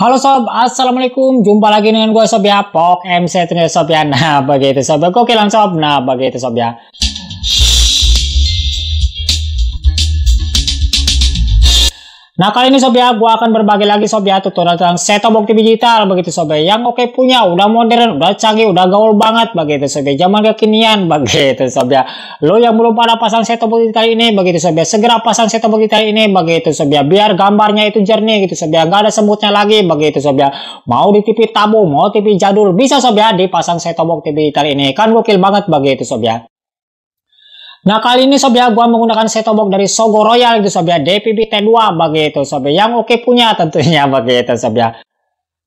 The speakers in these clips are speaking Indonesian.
Halo sob, assalamualaikum. Jumpa lagi dengan gue sob ya, Pok MC Trinidad sob ya. Nah begitu sob, langsung sob. Nah begitu sob ya. Nah kali ini sob ya, gue akan berbagi lagi sob ya tutorial tentang set box digital begitu sob ya. Yang oke okay punya, udah modern, udah canggih, udah gaul banget begitu sob ya. Zaman kekinian begitu sob ya. Lo yang belum pada pasang set box digital ini begitu sob ya. Segera pasang set box digital ini begitu sob ya. Biar gambarnya itu jernih gitu sob ya. Gak ada semutnya lagi begitu sob ya. Mau di TV tabu, mau TV jadul, bisa sob ya dipasang set box digital ini. Kan gokil banget begitu sob ya. Nah kali ini sobya ya gue menggunakan setobok dari Sogo Royal gitu sobya ya DPP T2 begitu sob ya yang oke punya tentunya begitu sob ya.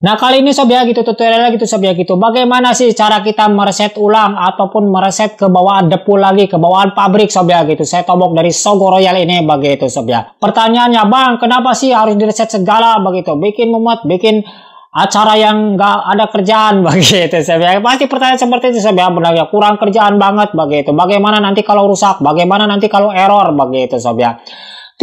Nah kali ini sobya gitu tutorial gitu sob ya gitu bagaimana sih cara kita mereset ulang ataupun mereset ke bawah depul lagi ke bawahan pabrik sobya gitu setobok dari Sogo Royal ini begitu sob ya. Pertanyaannya bang kenapa sih harus direset segala begitu bikin mumet bikin acara yang enggak ada kerjaan begitu saya pasti pertanyaan seperti itu saya bilang benar ya kurang kerjaan banget begitu bagaimana nanti kalau rusak bagaimana nanti kalau error begitu saya bilang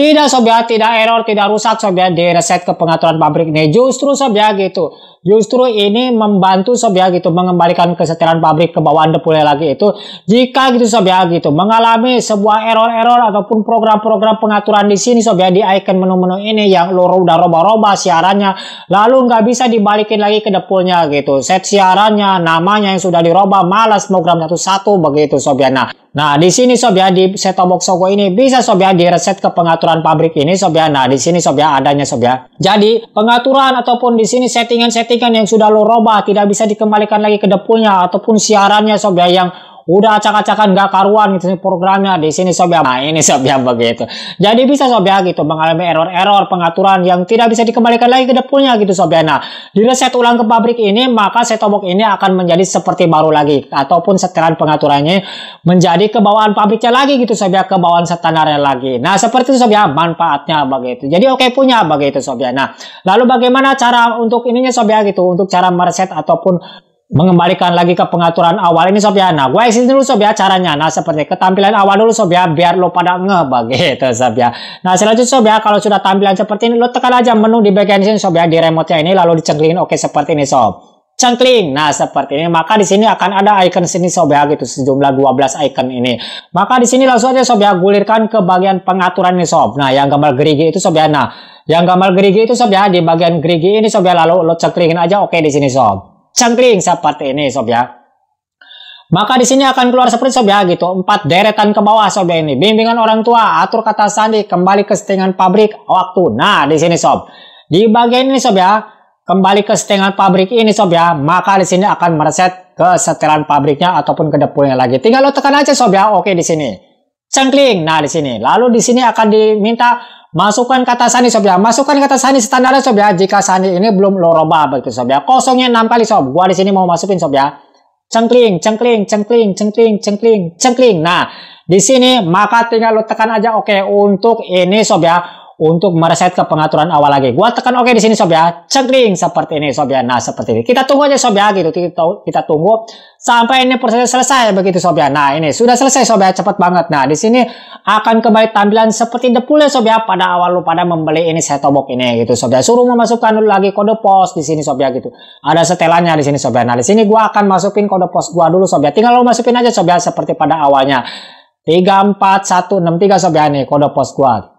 tidak sobat, tidak error, tidak rusak sobat di reset ke pengaturan pabrik ini. Justru sobat gitu. Justru ini membantu sobat gitu mengembalikan kesetaraan pabrik ke bawah Anda pulih lagi itu. Jika gitu sobat gitu mengalami sebuah error-error ataupun program-program pengaturan di sini sobat di icon menu-menu ini yang lo udah roba-roba siarannya lalu nggak bisa dibalikin lagi ke depulnya gitu. Set siarannya, namanya yang sudah diroba malas program satu-satu begitu sobat. Nah, Nah, di sini sob ya di set box Sogo ini bisa sob ya di reset ke pengaturan pabrik ini sob ya. Nah, di sini sob ya adanya sob ya. Jadi, pengaturan ataupun di sini settingan-settingan yang sudah lo roba tidak bisa dikembalikan lagi ke depunya ataupun siarannya sob ya yang udah acak-acakan gak karuan gitu programnya di sini sob ya nah, ini sob ya begitu jadi bisa sob ya gitu mengalami error-error pengaturan yang tidak bisa dikembalikan lagi ke depannya gitu sob ya nah di reset ulang ke pabrik ini maka set ini akan menjadi seperti baru lagi ataupun setelan pengaturannya menjadi ke pabriknya lagi gitu sob ya ke standarnya lagi nah seperti itu sob ya manfaatnya begitu jadi oke okay punya begitu sob ya nah lalu bagaimana cara untuk ininya sob ya gitu untuk cara mereset ataupun mengembalikan lagi ke pengaturan awal ini sob ya. Nah, gue isi dulu sob ya caranya. Nah, seperti ketampilan awal dulu sob ya, biar lo pada ngeh itu sob ya. Nah, selanjutnya sob ya, kalau sudah tampilan seperti ini, lo tekan aja menu di bagian sini sob ya, di remote-nya ini, lalu dicengklingin oke seperti ini sob. Cengkling. Nah, seperti ini. Maka di sini akan ada icon sini sob ya gitu, sejumlah 12 icon ini. Maka di sini langsung aja sob ya, gulirkan ke bagian pengaturan ini sob. Nah, yang gambar gerigi itu sob ya. Nah, yang gambar gerigi itu sob ya, di bagian gerigi ini sob ya, lalu lo cengklingin aja oke di sini sob cangkring seperti ini sob ya. Maka di sini akan keluar seperti sob ya gitu, empat deretan ke bawah sob ya ini. Bimbingan orang tua, atur kata sandi, kembali ke setengah pabrik waktu. Nah, di sini sob. Di bagian ini sob ya, kembali ke setengah pabrik ini sob ya, maka di sini akan mereset ke setelan pabriknya ataupun ke depulnya lagi. Tinggal lo tekan aja sob ya. Oke di sini. Cangkling. Nah, di sini. Lalu di sini akan diminta Masukkan kata sani sob ya. Masukkan kata sani standar sob ya. Jika sani ini belum lo roba begitu sob ya. Kosongnya 6 kali sob. Gua di sini mau masukin sob ya. Cengkling, cengkling, cengkling, cengkling, cengkling, cengkling. Nah, di sini maka tinggal lo tekan aja oke okay, untuk ini sob ya untuk mereset ke pengaturan awal lagi. Gua tekan oke okay di sini sob ya. Cengkring seperti ini sob ya. Nah, seperti ini. Kita tunggu aja sob ya gitu. Kita, kita tunggu sampai ini prosesnya selesai begitu sob ya. Nah, ini sudah selesai sob ya. Cepat banget. Nah, di sini akan kembali tampilan seperti ya sob ya pada awal lu pada membeli ini set box ini gitu sob ya. Suruh memasukkan dulu lagi kode pos di sini sob ya gitu. Ada setelannya di sini sob ya. Nah, di sini gua akan masukin kode pos gua dulu sob ya. Tinggal lu masukin aja sob ya seperti pada awalnya. 34163 sob ya nih kode pos gua.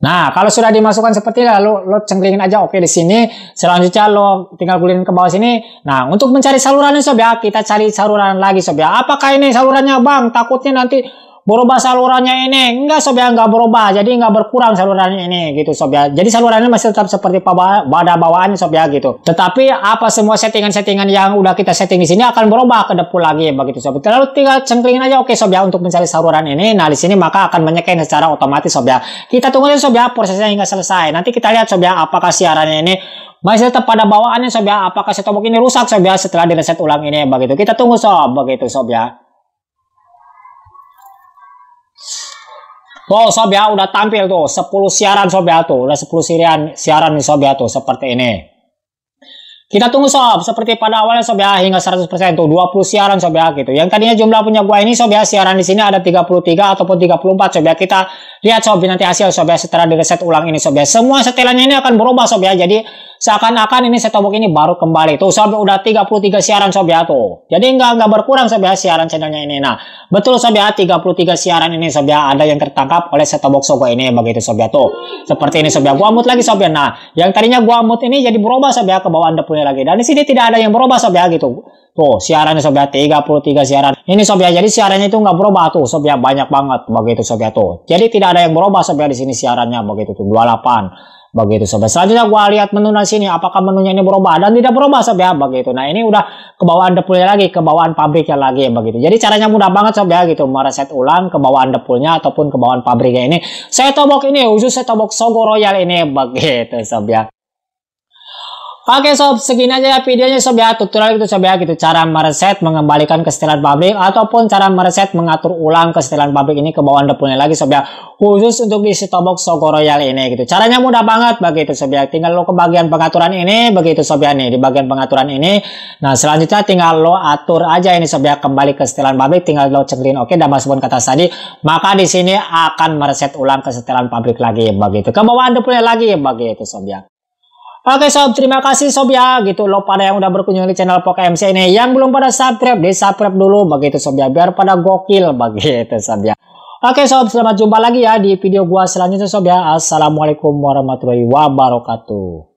Nah, kalau sudah dimasukkan seperti ini, lalu lo cengklingin aja oke di sini. Selanjutnya lo tinggal gulirin ke bawah sini. Nah, untuk mencari salurannya sob ya, kita cari saluran lagi sob ya. Apakah ini salurannya bang? Takutnya nanti berubah salurannya ini enggak ya enggak berubah jadi enggak berkurang salurannya ini gitu ya jadi salurannya masih tetap seperti pada bawaannya ya gitu tetapi apa semua settingan-settingan yang udah kita setting di sini akan berubah ke depan lagi begitu sobya terlalu tinggal cengklingin aja oke sobya ya untuk mencari saluran ini nah di sini maka akan menyekain secara otomatis ya kita tunggu aja ya prosesnya hingga selesai nanti kita lihat ya apakah siarannya ini masih tetap pada bawaannya sob ya apakah setobok ini rusak sob ya setelah direset ulang ini begitu kita tunggu sob begitu sob ya Tuh oh, sob ya udah tampil tuh 10 siaran sob ya tuh, udah 10 siaran siaran nih sob ya tuh seperti ini. Kita tunggu sob, seperti pada awalnya sob ya, hingga 100% tuh, 20 siaran sob ya gitu. Yang tadinya jumlah punya gua ini sob ya, siaran di sini ada 33 ataupun 34 sob ya. Kita lihat sob nanti hasil sob ya setelah direset ulang ini sob ya. Semua setelannya ini akan berubah sob ya. Jadi seakan-akan ini setobok ini baru kembali. Tuh sob udah 33 siaran sob ya tuh. Jadi nggak nggak berkurang sob ya siaran channelnya ini. Nah, betul sob ya 33 siaran ini sob ya ada yang tertangkap oleh setobok sob ini begitu sob ya tuh. Seperti ini sob ya. Gua mut lagi sob ya. Nah, yang tadinya gua mut ini jadi berubah sob ya ke bawah Anda boleh lagi. Dan di sini tidak ada yang berubah sob ya gitu. Tuh siarannya sob ya 33 siaran. Ini sob ya jadi siarannya itu nggak berubah tuh sob ya banyak banget begitu sob ya tuh. Jadi tidak ada yang berubah sob ya di sini siarannya begitu tuh 28 begitu sob ya. Selanjutnya gua lihat menu di sini apakah menunya ini berubah dan tidak berubah sob ya begitu. Nah ini udah kebawaan depulnya lagi, kebawaan pabriknya lagi begitu. Jadi caranya mudah banget sob ya gitu mereset ulang kebawaan depulnya ataupun kebawaan pabriknya ini. Saya tobok ini khusus saya tobok Sogo Royal ini begitu sob ya. Oke sob, segini aja ya videonya sob ya, tutorial itu sob ya, gitu cara mereset mengembalikan kesetelan pabrik ataupun cara mereset mengatur ulang kesetelan pabrik ini ke bawah depannya lagi sob ya, khusus untuk di box Sogo Royal ini gitu. Caranya mudah banget begitu sob ya, tinggal lo ke bagian pengaturan ini begitu sob ya nih, di bagian pengaturan ini. Nah selanjutnya tinggal lo atur aja ini sob ya, kembali ke setelan pabrik, tinggal lo cekin oke dan masukkan kata tadi, maka di sini akan mereset ulang kesetelan pabrik lagi begitu, ke bawah depannya lagi begitu sob ya. Oke sob, terima kasih sob ya gitu loh pada yang udah berkunjung di channel Poke MC ini. Yang belum pada subscribe, di subscribe dulu begitu sob ya biar pada gokil begitu sob ya. Oke sob, selamat jumpa lagi ya di video gua selanjutnya sob ya. Assalamualaikum warahmatullahi wabarakatuh.